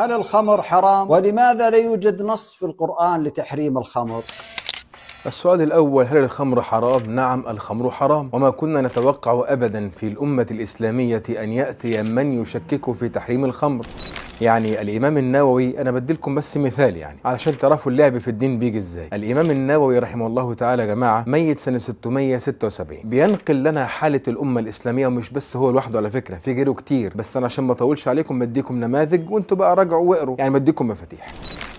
هل الخمر حرام؟ ولماذا لا يوجد نص في القرآن لتحريم الخمر؟ السؤال الأول هل الخمر حرام؟ نعم الخمر حرام وما كنا نتوقع أبدا في الأمة الإسلامية أن يأتي من يشكك في تحريم الخمر يعني الامام النووي انا بدي لكم بس مثال يعني علشان تعرفوا اللعب في الدين بيجي ازاي الامام النووي رحمه الله تعالى يا جماعه ميت سنه 676 بينقل لنا حاله الامه الاسلاميه ومش بس هو لوحده على فكره في غيره كتير بس انا عشان ما اطولش عليكم بديكم نماذج وانتوا بقى راجعوا واقروا يعني بديكم مفاتيح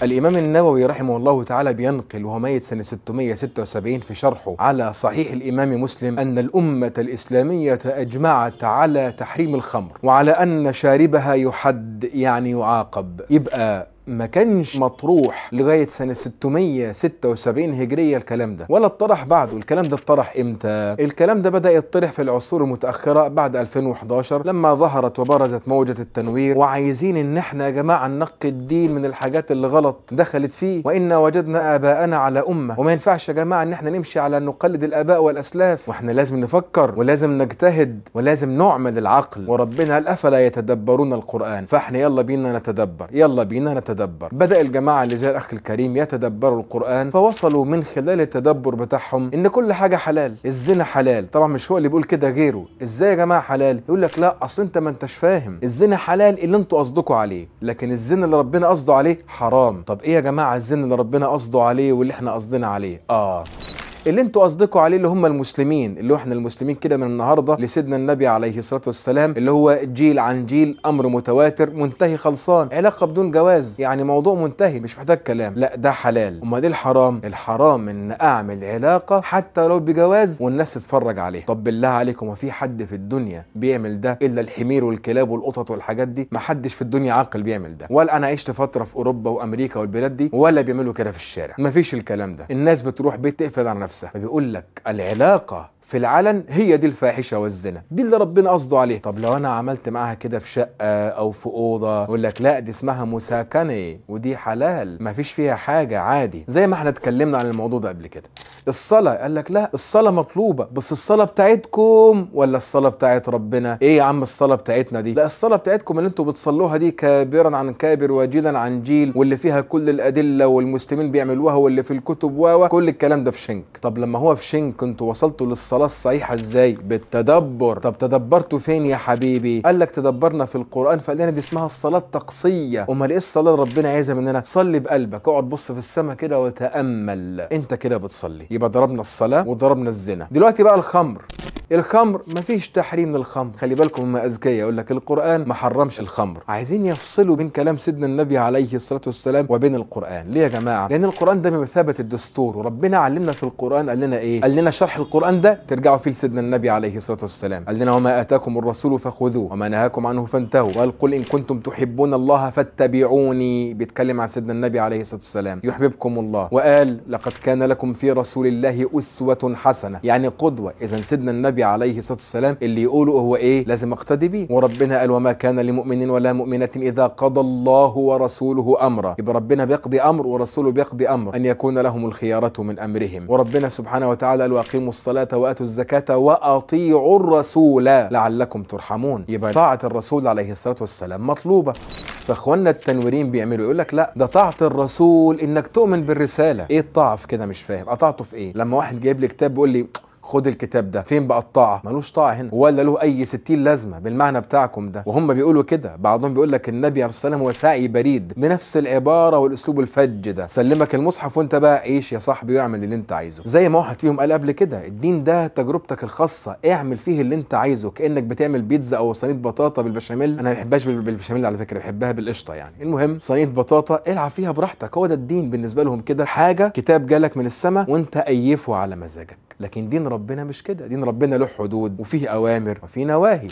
الإمام النووي رحمه الله تعالى بينقل وهو ميت سنة 676 في شرحه على صحيح الإمام مسلم أن الأمة الإسلامية أجمعت على تحريم الخمر وعلى أن شاربها يحد يعني يعاقب يبقى ما كانش مطروح لغايه سنه 676 هجريه الكلام ده ولا اتطرح بعده الكلام ده اتطرح امتى الكلام ده بدا يتطرح في العصور المتاخره بعد 2011 لما ظهرت وبرزت موجه التنوير وعايزين ان احنا يا جماعه ننقي الدين من الحاجات اللي غلط دخلت فيه وان وجدنا اباءنا على امه وما ينفعش يا جماعه ان احنا نمشي على نقلد الاباء والاسلاف واحنا لازم نفكر ولازم نجتهد ولازم نعمل العقل وربنا قال افلا يتدبرون القران فاحنا يلا بينا نتدبر يلا بينا نتدبر يتدبر بدأ الجماعة اللي زي الأخ الكريم يتدبروا القرآن فوصلوا من خلال التدبر بتاعهم إن كل حاجة حلال الزنا حلال طبعا مش هو اللي بيقول كده غيره إزاي يا جماعة حلال يقول لك لا أصل أنت ما أنتش فاهم الزنا حلال اللي أنتوا قصدكوا عليه لكن الزنا اللي ربنا قصده عليه حرام طب إيه يا جماعة الزنا اللي ربنا قصده عليه واللي إحنا قصدنا عليه آه اللي انتوا قصدكوا عليه اللي هم المسلمين اللي هو احنا المسلمين كده من النهارده لسيدنا النبي عليه الصلاه والسلام اللي هو جيل عن جيل امر متواتر منتهي خلصان علاقه بدون جواز يعني موضوع منتهي مش محتاج كلام لا ده حلال امال ايه الحرام الحرام ان اعمل علاقه حتى لو بجواز والناس تتفرج عليه طب بالله عليكم ما في حد في الدنيا بيعمل ده الا الحمير والكلاب والقطط والحاجات دي ما حدش في الدنيا عاقل بيعمل ده ولا انا عشت فتره في اوروبا وامريكا والبلاد دي ولا بيعملوا كده في الشارع ما فيش الكلام ده الناس بتروح بيت تقفل على نفسه فبيقول لك العلاقه في العلن هي دي الفاحشه والزنا دي اللي ربنا قصده عليه طب لو انا عملت معاها كده في شقه او في اوضه يقول لك لا دي اسمها مساكنه ودي حلال مفيش فيها حاجه عادي زي ما احنا اتكلمنا عن الموضوع ده قبل كده الصلاه قال لك لا الصلاه مطلوبه بس الصلاه بتاعتكم ولا الصلاه بتاعت ربنا ايه يا عم الصلاه بتاعتنا دي لا الصلاه بتاعتكم اللي انتوا بتصلوها دي كابرا عن كابر وجيلا عن جيل واللي فيها كل الادله والمسلمين بيعملوها واللي في الكتب و كل الكلام ده في شنك طب لما هو في شنك انتوا وصلتوا للصلاه الصلاة الصحيحة ازاي بالتدبر طب تدبرتوا فين يا حبيبي قال لك تدبرنا في القرآن فقال لنا دي اسمها الصلاة التقصية امال ايه الصلاة اللي ربنا عايزها مننا صلي بقلبك اقعد بص في السماء كده وتأمل انت كده بتصلي يبقى ضربنا الصلاة وضربنا الزنا دلوقتي بقى الخمر الخمر ما فيش تحريم للخمر خلي بالكم هم أزكية يقول لك القران ما حرمش الخمر عايزين يفصلوا بين كلام سيدنا النبي عليه الصلاه والسلام وبين القران ليه يا جماعه لان القران ده بمثابه الدستور وربنا علمنا في القران قال لنا ايه قال لنا شرح القران ده ترجعوا فيه لسيدنا النبي عليه الصلاه والسلام قال لنا وما اتاكم الرسول فخذوه وما نهاكم عنه فانتهوا قال قل ان كنتم تحبون الله فاتبعوني بيتكلم عن سيدنا النبي عليه الصلاه والسلام يحببكم الله وقال لقد كان لكم في رسول الله اسوه حسنه يعني قدوه اذا سيدنا النبي النبي عليه الصلاه والسلام اللي يقولوا هو ايه لازم اقتدي بيه وربنا قال وما كان لمؤمن ولا مؤمنه اذا قضى الله ورسوله امرا يبقى ربنا بيقضي امر ورسوله بيقضي امر ان يكون لهم الخيارة من امرهم وربنا سبحانه وتعالى قال واقيموا الصلاه واتوا الزكاه واطيعوا الرسول لعلكم ترحمون يبقى طاعه الرسول عليه الصلاه والسلام مطلوبه فاخواننا التنويرين بيعملوا يقول لك لا ده طاعه الرسول انك تؤمن بالرساله ايه الطاعه في كده مش فاهم قطعته في ايه لما واحد جايب لي كتاب بيقول لي خد الكتاب ده فين بقى الطاعه ملوش طاعه هنا ولا له اي ستين لازمه بالمعنى بتاعكم ده وهم بيقولوا كده بعضهم بيقول لك النبي عليه الصلاه والسلام هو بريد بنفس العباره والاسلوب الفج ده سلمك المصحف وانت بقى عيش يا صاحبي واعمل اللي انت عايزه زي ما واحد فيهم قال قبل كده الدين ده تجربتك الخاصه اعمل فيه اللي انت عايزه كانك بتعمل بيتزا او صينيه بطاطا بالبشاميل انا ما بحبهاش بالبشاميل على فكره بحبها بالقشطه يعني المهم صينيه بطاطا العب فيها براحتك هو ده الدين بالنسبه لهم كده حاجه كتاب جالك من السماء وانت ايفه على مزاجك لكن دين رب ربنا مش كده دين ربنا له حدود وفيه اوامر وفيه نواهي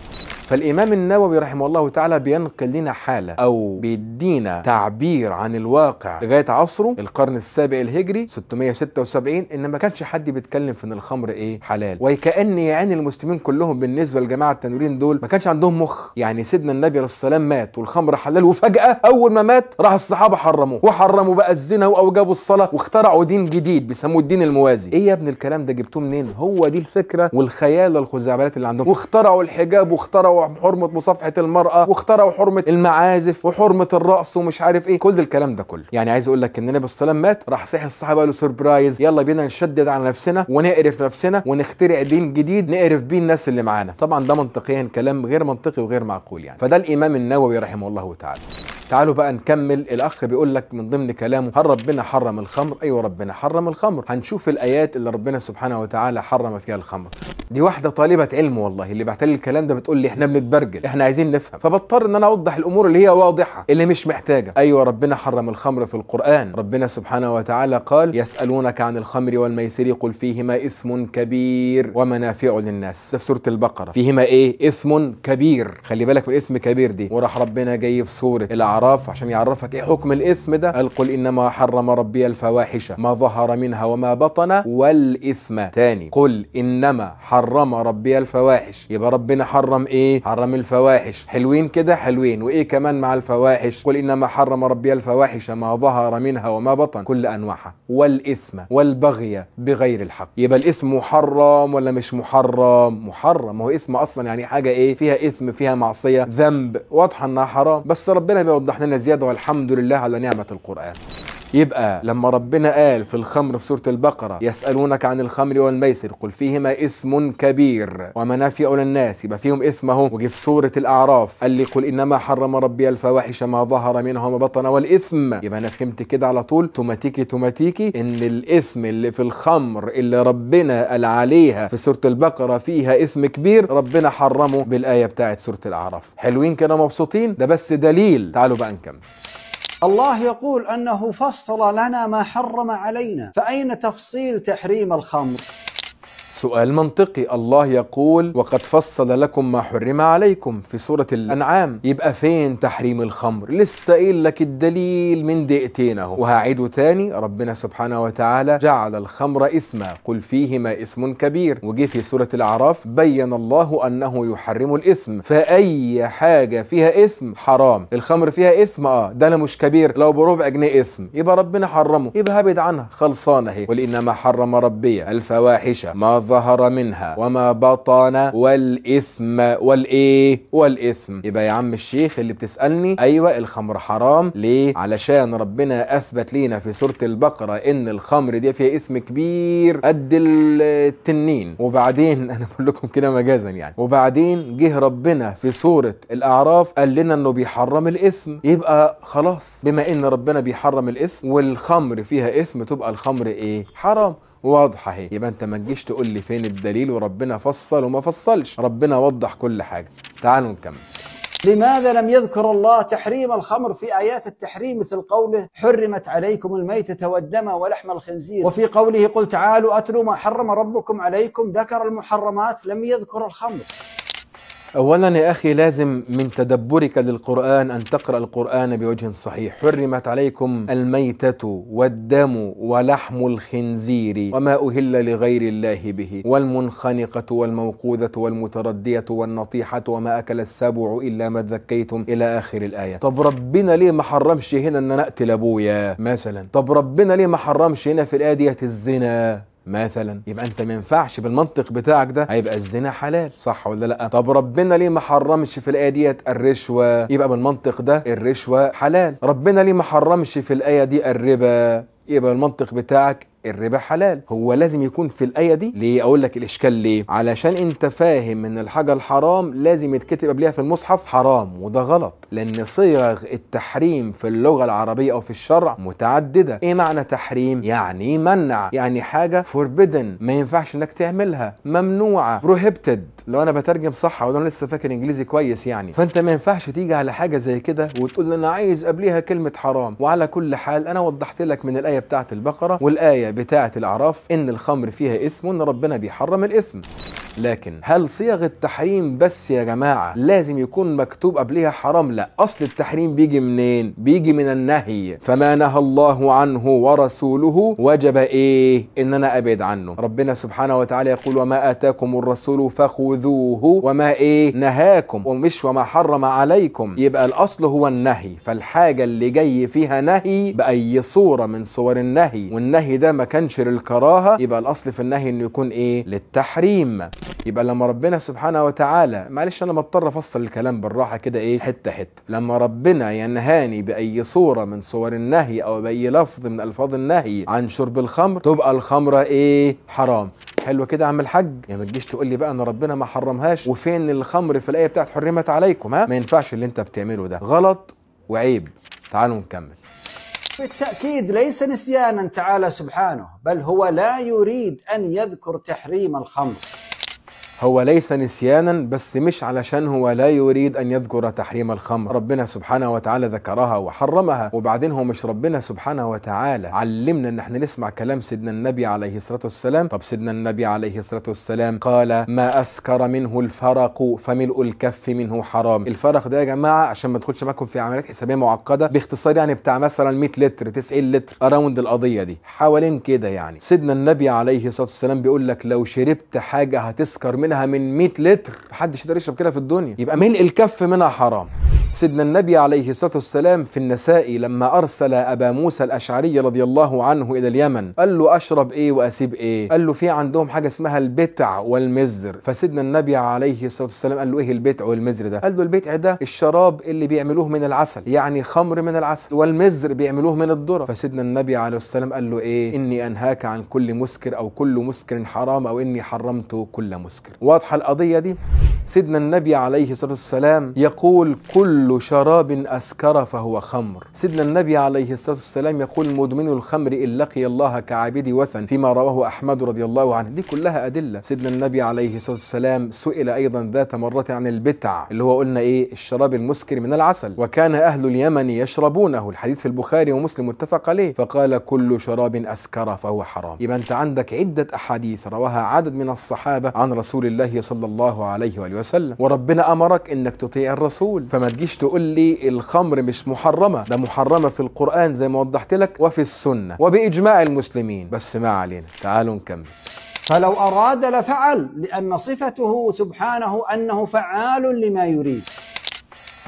فالإمام النووي رحمه الله تعالى بينقل لنا حالة أو بيدينا تعبير عن الواقع لغاية عصره القرن السابع الهجري 676 إن ما كانش حد بيتكلم في إن الخمر إيه حلال وكأن يعني المسلمين كلهم بالنسبة لجماعة التنويرين دول ما كانش عندهم مخ يعني سيدنا النبي عليه السلام مات والخمر حلال وفجأة أول ما مات راح الصحابة حرموه وحرموا بقى الزنا وأوجبوا الصلاة واخترعوا دين جديد بيسموه الدين الموازي إيه يا ابن الكلام ده جبتوه منين هو دي الفكرة والخيال والخزعبلات اللي عندهم واخترعوا الحجاب واخترعوا وحرمه مصافحه المراه واخترعوا حرمه المعازف وحرمه الرقص ومش عارف ايه كل الكلام ده كله يعني عايز اقول لك ان النبي صلى مات راح صحي الصحابه قالوا سربرايز يلا بينا نشدد على نفسنا ونقرف نفسنا ونخترع دين جديد نقرف بيه الناس اللي معانا طبعا ده منطقيا كلام غير منطقي وغير معقول يعني فده الامام النووي رحمه الله تعالى تعالوا بقى نكمل الاخ بيقول لك من ضمن كلامه هل ربنا حرم الخمر ايوه ربنا حرم الخمر هنشوف الايات اللي ربنا سبحانه وتعالى حرم فيها الخمر دي واحدة طالبة علم والله اللي بعتلي الكلام ده بتقول لي احنا بنتبرجل احنا عايزين نفهم فبضطر ان انا اوضح الامور اللي هي واضحة اللي مش محتاجة ايوه ربنا حرم الخمر في القرآن ربنا سبحانه وتعالى قال يسألونك عن الخمر والميسر قل فيهما اثم كبير ومنافع للناس ده في سورة البقرة فيهما ايه اثم كبير خلي بالك من اثم كبير دي وراح ربنا جاي في سورة العرب الاعراف عشان يعرفك ايه حكم الاثم ده قال قل انما حرم ربي الفواحش ما ظهر منها وما بطن والاثم تاني قل انما حرم ربي الفواحش يبقى ربنا حرم ايه حرم الفواحش حلوين كده حلوين وايه كمان مع الفواحش قل انما حرم ربي الفواحش ما ظهر منها وما بطن كل انواعها والاثم والبغي بغير الحق يبقى الاثم محرم ولا مش محرم محرم هو اثم اصلا يعني حاجه ايه فيها اثم فيها معصيه ذنب واضحه انها حرام بس ربنا بيوضح وضحنا لنا زياده والحمد لله على نعمه القران يبقى لما ربنا قال في الخمر في سوره البقره يسالونك عن الخمر والميسر قل فيهما اثم كبير ومنافع للناس يبقى فيهم اثم اهو وجي في سوره الاعراف قال لي قل انما حرم ربي الفواحش ما ظهر منها وما بطن والاثم يبقى انا فهمت كده على طول توماتيكي توماتيكي ان الاثم اللي في الخمر اللي ربنا قال عليها في سوره البقره فيها اثم كبير ربنا حرمه بالايه بتاعت سوره الاعراف حلوين كده مبسوطين ده بس دليل تعالوا بقى نكمل الله يقول أنه فصل لنا ما حرم علينا فأين تفصيل تحريم الخمر سؤال منطقي الله يقول وقد فصل لكم ما حرم عليكم في سورة الأنعام يبقى فين تحريم الخمر لسه قايل لك الدليل من دقيقتين اهو وهعيده تاني ربنا سبحانه وتعالى جعل الخمر إثما قل فيهما إثم كبير وجه في سورة الأعراف بين الله أنه يحرم الإثم فأي حاجة فيها إثم حرام الخمر فيها إثم اه ده أنا مش كبير لو بربع جنيه إثم يبقى ربنا حرمه يبقى هبد عنها خلصانة اهي قل إنما حرم ربي الفواحش ما ظهر منها وما بطن والإثم والإيه والإثم يبقى يا عم الشيخ اللي بتسألني أيوة الخمر حرام ليه علشان ربنا أثبت لينا في سورة البقرة إن الخمر دي فيها إثم كبير قد التنين وبعدين أنا بقول لكم كده مجازا يعني وبعدين جه ربنا في سورة الأعراف قال لنا إنه بيحرم الإثم يبقى خلاص بما إن ربنا بيحرم الإثم والخمر فيها إثم تبقى الخمر إيه حرام واضحه اهي يبقى انت ما تجيش تقول لي فين الدليل وربنا فصل وما فصلش ربنا وضح كل حاجه تعالوا نكمل لماذا لم يذكر الله تحريم الخمر في آيات التحريم مثل قوله حرمت عليكم الميتة والدم ولحم الخنزير وفي قوله قل تعالوا أتلوا ما حرم ربكم عليكم ذكر المحرمات لم يذكر الخمر أولا يا أخي لازم من تدبرك للقرآن أن تقرأ القرآن بوجه صحيح حرمت عليكم الميتة والدم ولحم الخنزير وما أهل لغير الله به والمنخنقة والموقوذة والمتردية والنطيحة وما أكل السبع إلا ما ذكيتم إلى آخر الآية طب ربنا ليه ما حرمش هنا أن نقتل أبويا مثلا طب ربنا ليه ما حرمش هنا في الآية ديت الزنا مثلا يبقى انت ما ينفعش بالمنطق بتاعك ده هيبقى الزنا حلال صح ولا لا طب ربنا ليه ما حرمش في الايه ديت الرشوه يبقى بالمنطق ده الرشوه حلال ربنا ليه ما حرمش في الايه دي الربا يبقى المنطق بتاعك الربا حلال هو لازم يكون في الايه دي ليه اقول لك الاشكال ليه علشان انت فاهم ان الحاجه الحرام لازم يتكتب قبلها في المصحف حرام وده غلط لان صيغ التحريم في اللغه العربيه او في الشرع متعدده ايه معنى تحريم يعني منع يعني حاجه فوربيدن ما ينفعش انك تعملها ممنوعه بروهيبتد لو انا بترجم صح ولا انا لسه فاكر انجليزي كويس يعني فانت ما ينفعش تيجي على حاجه زي كده وتقول انا عايز قبلها كلمه حرام وعلى كل حال انا وضحت لك من الايه بتاعه البقره والايه بتاعت بتاعة الأعراف إن الخمر فيها إثم وإن ربنا بيحرم الإثم لكن هل صيغ التحريم بس يا جماعه لازم يكون مكتوب قبلها حرام لا اصل التحريم بيجي منين بيجي من النهي فما نهى الله عنه ورسوله وجب ايه ان انا ابعد عنه ربنا سبحانه وتعالى يقول وما اتاكم الرسول فخذوه وما ايه نهاكم ومش وما حرم عليكم يبقى الاصل هو النهي فالحاجه اللي جاي فيها نهي باي صوره من صور النهي والنهي ده ما كانش للكراهه يبقى الاصل في النهي انه يكون ايه للتحريم يبقى لما ربنا سبحانه وتعالى معلش انا مضطر افصل الكلام بالراحه كده ايه حته حته لما ربنا ينهاني باي صوره من صور النهي او باي لفظ من الفاظ النهي عن شرب الخمر تبقى الخمره ايه حرام حلو كده يا عم الحاج يا ما تجيش تقول لي بقى ان ربنا ما حرمهاش وفين الخمر في الايه بتاعت حرمت عليكم ها ما ينفعش اللي انت بتعمله ده غلط وعيب تعالوا نكمل بالتأكيد ليس نسيانا تعالى سبحانه بل هو لا يريد أن يذكر تحريم الخمر هو ليس نسيانا بس مش علشان هو لا يريد ان يذكر تحريم الخمر ربنا سبحانه وتعالى ذكرها وحرمها وبعدين هو مش ربنا سبحانه وتعالى علمنا ان احنا نسمع كلام سيدنا النبي عليه الصلاه والسلام طب سيدنا النبي عليه الصلاه والسلام قال ما اسكر منه الفرق فملء الكف منه حرام الفرق ده يا جماعه عشان ما ادخلش معاكم في عمليات حسابيه معقده باختصار يعني بتاع مثلا 100 لتر 90 لتر اراوند القضيه دي حوالين كده يعني سيدنا النبي عليه الصلاه والسلام بيقول لك لو شربت حاجه هتسكر منها منها من 100 لتر محدش يقدر يشرب كده في الدنيا يبقى ملء الكف منها حرام سيدنا النبي عليه الصلاة والسلام في النساء لما أرسل أبا موسى الأشعري رضي الله عنه إلى اليمن قال له أشرب إيه وأسيب إيه قال له في عندهم حاجة اسمها البتع والمزر فسيدنا النبي عليه الصلاة والسلام قال له إيه البتع والمزر ده قال له البتع ده الشراب اللي بيعملوه من العسل يعني خمر من العسل والمزر بيعملوه من الذرة فسيدنا النبي عليه الصلاة والسلام قال له إيه إني أنهاك عن كل مسكر أو كل مسكر حرام أو إني حرمت كل مسكر واضحة القضية دي سيدنا النبي عليه الصلاة والسلام يقول كل كل شراب أسكر فهو خمر سيدنا النبي عليه الصلاة والسلام يقول مدمن الخمر إن لقي الله كعابد وثن فيما رواه أحمد رضي الله عنه دي كلها أدلة سيدنا النبي عليه الصلاة والسلام سئل أيضا ذات مرة عن البتع اللي هو قلنا إيه الشراب المسكر من العسل وكان أهل اليمن يشربونه الحديث في البخاري ومسلم متفق عليه فقال كل شراب أسكر فهو حرام يبقى أنت عندك عدة أحاديث رواها عدد من الصحابة عن رسول الله صلى الله عليه وآله وسلم وربنا أمرك أنك تطيع الرسول فما تجيش تجيش تقول لي الخمر مش محرمه ده محرمه في القران زي ما وضحت لك وفي السنه وباجماع المسلمين بس ما علينا تعالوا نكمل فلو اراد لفعل لان صفته سبحانه انه فعال لما يريد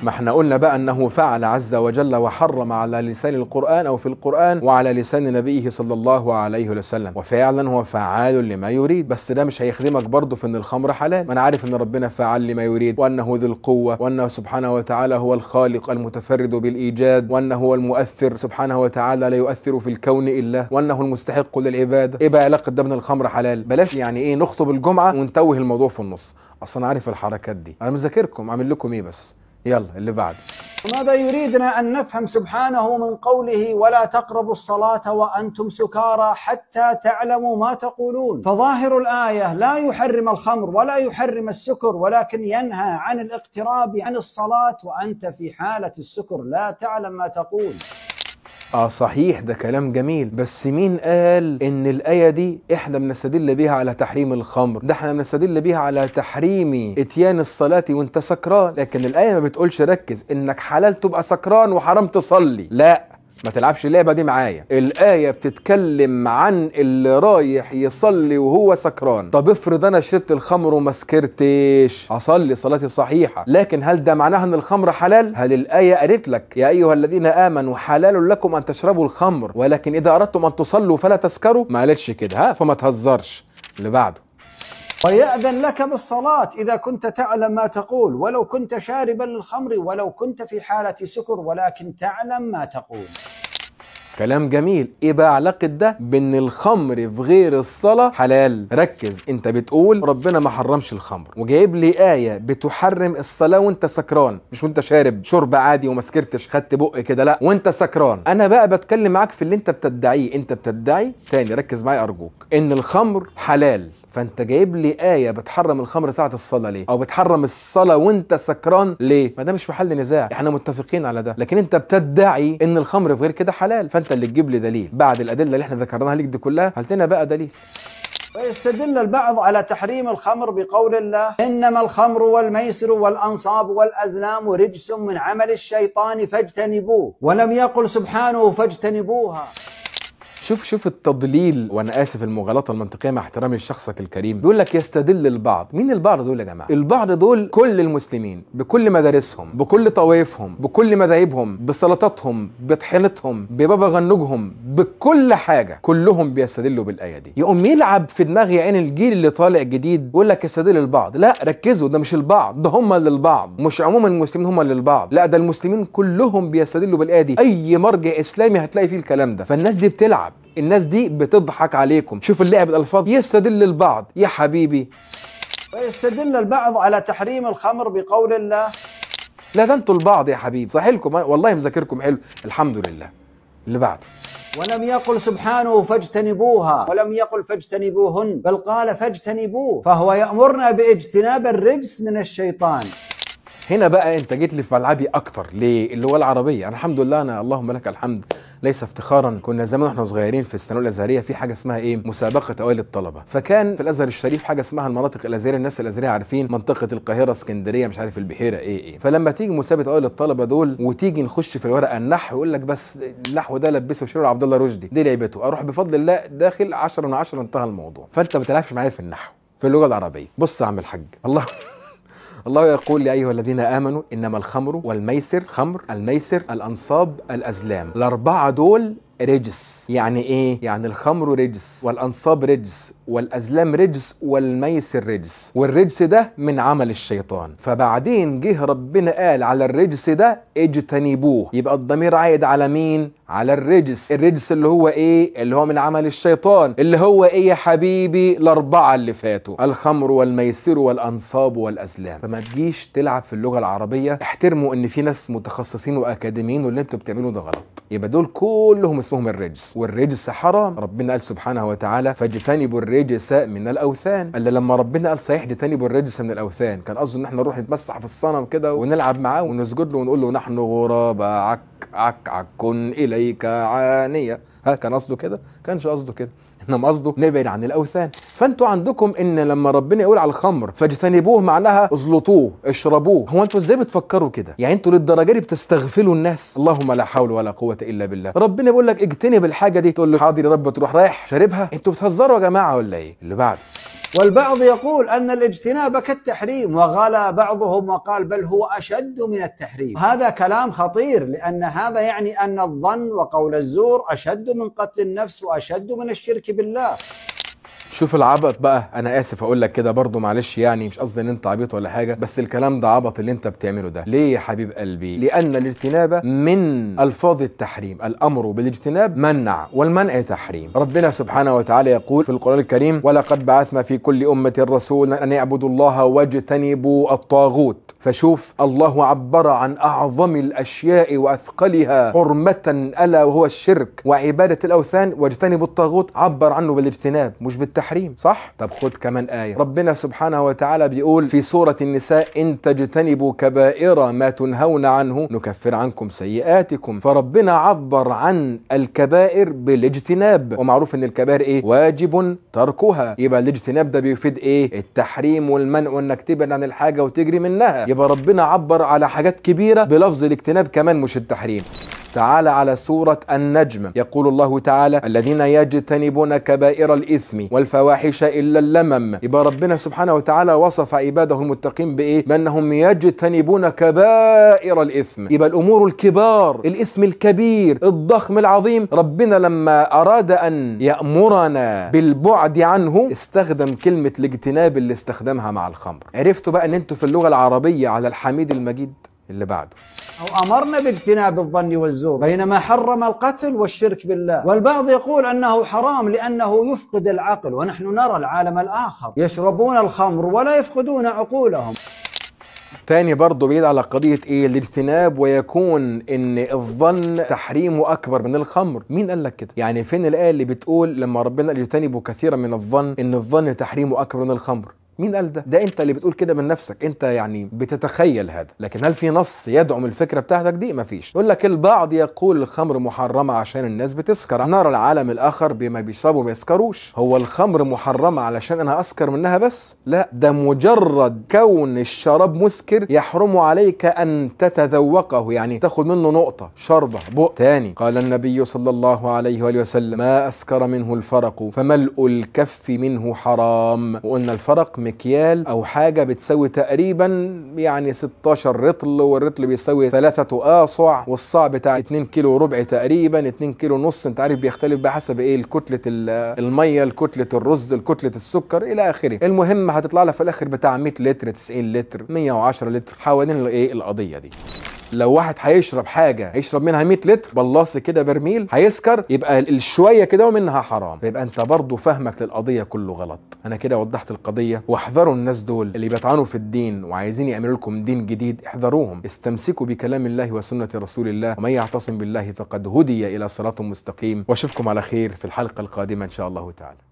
ما احنا قلنا بقى انه فعل عز وجل وحرم على لسان القران او في القران وعلى لسان نبيه صلى الله عليه وسلم وفعلا هو فعال لما يريد بس ده مش هيخدمك برضه في ان الخمر حلال ما انا عارف ان ربنا فعال لما يريد وانه ذو القوه وانه سبحانه وتعالى هو الخالق المتفرد بالايجاد وانه هو المؤثر سبحانه وتعالى لا يؤثر في الكون الا وانه المستحق للعباده ايه بقى علاقه ده الخمر حلال بلاش يعني ايه نخطب الجمعه ونتوه الموضوع في النص اصلا عارف الحركات دي انا مذاكركم عامل لكم ايه بس يلا اللي بعد ماذا يريدنا أن نفهم سبحانه من قوله ولا تقربوا الصلاة وأنتم سكارى حتى تعلموا ما تقولون فظاهر الآية لا يحرم الخمر ولا يحرم السكر ولكن ينهى عن الاقتراب عن الصلاة وأنت في حالة السكر لا تعلم ما تقول اه صحيح ده كلام جميل بس مين قال ان الايه دي احنا بنستدل بيها على تحريم الخمر ده احنا بنستدل بيها على تحريم اتيان الصلاه وانت سكران لكن الايه ما بتقولش ركز انك حلال تبقى سكران وحرام تصلي لا ما تلعبش اللعبه دي معايا الايه بتتكلم عن اللي رايح يصلي وهو سكران طب افرض انا شربت الخمر وما سكرتش هصلي صلاتي صحيحة لكن هل ده معناها ان الخمر حلال هل الايه قالت لك يا ايها الذين امنوا حلال لكم ان تشربوا الخمر ولكن اذا اردتم ان تصلوا فلا تسكروا ما قالتش كده ها فما تهزرش اللي بعده ويأذن لك بالصلاة إذا كنت تعلم ما تقول ولو كنت شاربا للخمر ولو كنت في حالة سكر ولكن تعلم ما تقول كلام جميل ايه بقى علاقه ده بان الخمر في غير الصلاه حلال ركز انت بتقول ربنا ما حرمش الخمر وجايب لي ايه بتحرم الصلاه وانت سكران مش وانت شارب شرب عادي وما سكرتش خدت بق كده لا وانت سكران انا بقى بتكلم معاك في اللي انت بتدعيه انت بتدعي تاني ركز معايا ارجوك ان الخمر حلال فانت جايب لي ايه بتحرم الخمر ساعه الصلاه ليه او بتحرم الصلاه وانت سكران ليه ما ده مش محل نزاع احنا متفقين على ده لكن انت بتدعي ان الخمر في غير كده حلال فانت اللي تجيب لي دليل بعد الادله اللي احنا ذكرناها ليك دي كلها هات لنا بقى دليل ويستدل البعض على تحريم الخمر بقول الله إنما الخمر والميسر والأنصاب والأزلام رجس من عمل الشيطان فاجتنبوه ولم يقل سبحانه فاجتنبوها شوف شوف التضليل وانا اسف المغالطه المنطقيه مع احترامي لشخصك الكريم بيقول لك يستدل البعض مين البعض دول يا جماعه البعض دول كل المسلمين بكل مدارسهم بكل طوائفهم بكل مذاهبهم بسلطاتهم بطحينتهم ببابا غنوجهم بكل حاجه كلهم بيستدلوا بالايه دي يقوم يلعب في دماغ يا عين الجيل اللي طالع جديد يقول لك يستدل البعض لا ركزوا ده مش البعض ده هم للبعض مش عموما المسلمين هم للبعض لا ده المسلمين كلهم بيستدلوا بالايه دي اي مرجع اسلامي هتلاقي فيه الكلام ده فالناس دي بتلعب الناس دي بتضحك عليكم شوف اللعب الالفاظ يستدل البعض يا حبيبي ويستدل البعض على تحريم الخمر بقول الله لا ده البعض يا حبيبي صحيح لكم والله مذاكركم حلو الحمد لله اللي بعده ولم يقل سبحانه فاجتنبوها ولم يقل فاجتنبوهن بل قال فاجتنبوه فهو يأمرنا باجتناب الرجس من الشيطان هنا بقى انت جيت لي في ملعبي اكتر ليه اللي هو العربيه انا الحمد لله انا اللهم لك الحمد ليس افتخارا كنا زمان واحنا صغيرين في الثانويه الازهريه في حاجه اسمها ايه مسابقه اوائل الطلبه فكان في الازهر الشريف حاجه اسمها المناطق الازهريه الناس الازهريه عارفين منطقه القاهره اسكندريه مش عارف البحيره ايه ايه فلما تيجي مسابقه اوائل الطلبه دول وتيجي نخش في الورقه النحو يقول لك بس النحو ده لبسه شيرو عبد الله رشدي دي لعبته اروح بفضل الله داخل 10 من 10 انتهى الموضوع فانت ما معايا في النحو في اللغه العربيه بص يا عم الحاج الله الله يقول يا أيها الذين آمنوا إنما الخمر والميسر خمر الميسر الأنصاب الأزلام الأربعة دول رجس يعني ايه يعني الخمر رجس والانصاب رجس والأزلام رجس والميسر رجس والرجس ده من عمل الشيطان فبعدين جه ربنا قال على الرجس ده اجتنبوه يبقى الضمير عايد على مين على الرجس الرجس اللي هو ايه اللي هو من عمل الشيطان اللي هو ايه يا حبيبي الاربعه اللي فاتوا الخمر والميسر والانصاب والازلام فما تجيش تلعب في اللغه العربيه احترموا ان في ناس متخصصين واكاديميين واللي انتوا بتعملوه ده غلط يبقى دول كلهم اسمهم الرجس والرجس حرام ربنا قال سبحانه وتعالى فاجتنبوا الرجس الرجس من الاوثان الا لما ربنا قال تاني بالرجس من الاوثان كان قصده ان احنا نروح نتمسح في الصنم كده ونلعب معاه ونسجد له ونقول له نحن غراب عك عك عك اليك عانيه ها كان قصده كده كانش قصده كده انما قصده نبعد عن الاوثان فانتوا عندكم ان لما ربنا يقول على الخمر فاجتنبوه معناها ازلطوه اشربوه هو انتوا ازاي بتفكروا كده يعني انتوا للدرجه دي بتستغفلوا الناس اللهم لا حول ولا قوه الا بالله ربنا بيقول لك اجتنب الحاجه دي تقول له حاضر يا رب تروح رايح شاربها انتوا بتهزروا يا جماعه ولا ايه اللي بعده والبعض يقول أن الاجتناب كالتحريم وغلا بعضهم وقال بل هو أشد من التحريم هذا كلام خطير لأن هذا يعني أن الظن وقول الزور أشد من قتل النفس وأشد من الشرك بالله شوف العبط بقى انا اسف اقول لك كده برضه معلش يعني مش قصدي ان انت عبيط ولا حاجه بس الكلام ده عبط اللي انت بتعمله ده ليه يا حبيب قلبي لان الاجتناب من الفاظ التحريم الامر بالاجتناب منع والمنع تحريم ربنا سبحانه وتعالى يقول في القران الكريم ولقد بعثنا في كل امه رسولا ان يعبدوا الله واجتنبوا الطاغوت فشوف الله عبر عن اعظم الاشياء واثقلها حرمه الا وهو الشرك وعباده الاوثان واجتنبوا الطاغوت عبر عنه بالاجتناب مش بالتحريم التحريم صح طب خد كمان آية ربنا سبحانه وتعالى بيقول في سورة النساء إن تجتنبوا كبائر ما تنهون عنه نكفر عنكم سيئاتكم فربنا عبر عن الكبائر بالاجتناب ومعروف إن الكبائر إيه واجب تركها يبقى الاجتناب ده بيفيد إيه التحريم والمنع وانك تبعد عن الحاجة وتجري منها يبقى ربنا عبر على حاجات كبيرة بلفظ الاجتناب كمان مش التحريم تعالى على سورة النجم يقول الله تعالى الذين يجتنبون كبائر الإثم والفواحش إلا اللمم يبقى ربنا سبحانه وتعالى وصف عباده المتقين بإيه بأنهم يجتنبون كبائر الإثم يبقى الأمور الكبار الإثم الكبير الضخم العظيم ربنا لما أراد أن يأمرنا بالبعد عنه استخدم كلمة الاجتناب اللي استخدمها مع الخمر عرفتوا بقى أن أنتوا في اللغة العربية على الحميد المجيد اللي بعده أو أمرنا باجتناب الظن والزور بينما حرم القتل والشرك بالله والبعض يقول أنه حرام لأنه يفقد العقل ونحن نرى العالم الآخر يشربون الخمر ولا يفقدون عقولهم تاني برضه بعيد على قضية إيه الاجتناب ويكون إن الظن تحريمه أكبر من الخمر مين قال لك كده يعني فين الآية اللي بتقول لما ربنا قال اجتنبوا كثيرا من الظن إن الظن تحريمه أكبر من الخمر مين قال ده؟ ده انت اللي بتقول كده من نفسك، انت يعني بتتخيل هذا، لكن هل في نص يدعم الفكره بتاعتك دي؟ مفيش. يقول لك البعض يقول الخمر محرمه عشان الناس بتسكر، نرى العالم الاخر بما بيشربوا ما يسكروش، هو الخمر محرمه علشان انا اسكر منها بس؟ لا، ده مجرد كون الشراب مسكر يحرم عليك ان تتذوقه، يعني تاخد منه نقطه، شربه، بق تاني. قال النبي صلى الله عليه واله وسلم: ما اسكر منه الفرق فملء الكف منه حرام، وقلنا الفرق مكيال او حاجه بتساوي تقريبا يعني 16 رطل والرطل بيساوي ثلاثة اصع والصاع بتاع 2 كيلو وربع تقريبا 2 كيلو ونص انت عارف بيختلف بحسب ايه الكتلة الميه الكتلة الرز الكتلة السكر الى اخره المهم هتطلع لها في الاخر بتاع 100 لتر 90 لتر 110 لتر حوالين الايه القضيه دي لو واحد هيشرب حاجه هيشرب منها 100 لتر بلاص كده برميل هيسكر يبقى الشويه كده ومنها حرام يبقى انت برضه فهمك للقضيه كله غلط انا كده وضحت القضيه واحذروا الناس دول اللي بيطعنوا في الدين وعايزين يعملوا لكم دين جديد احذروهم استمسكوا بكلام الله وسنه رسول الله ومن يعتصم بالله فقد هدي الى صراط مستقيم واشوفكم على خير في الحلقه القادمه ان شاء الله تعالى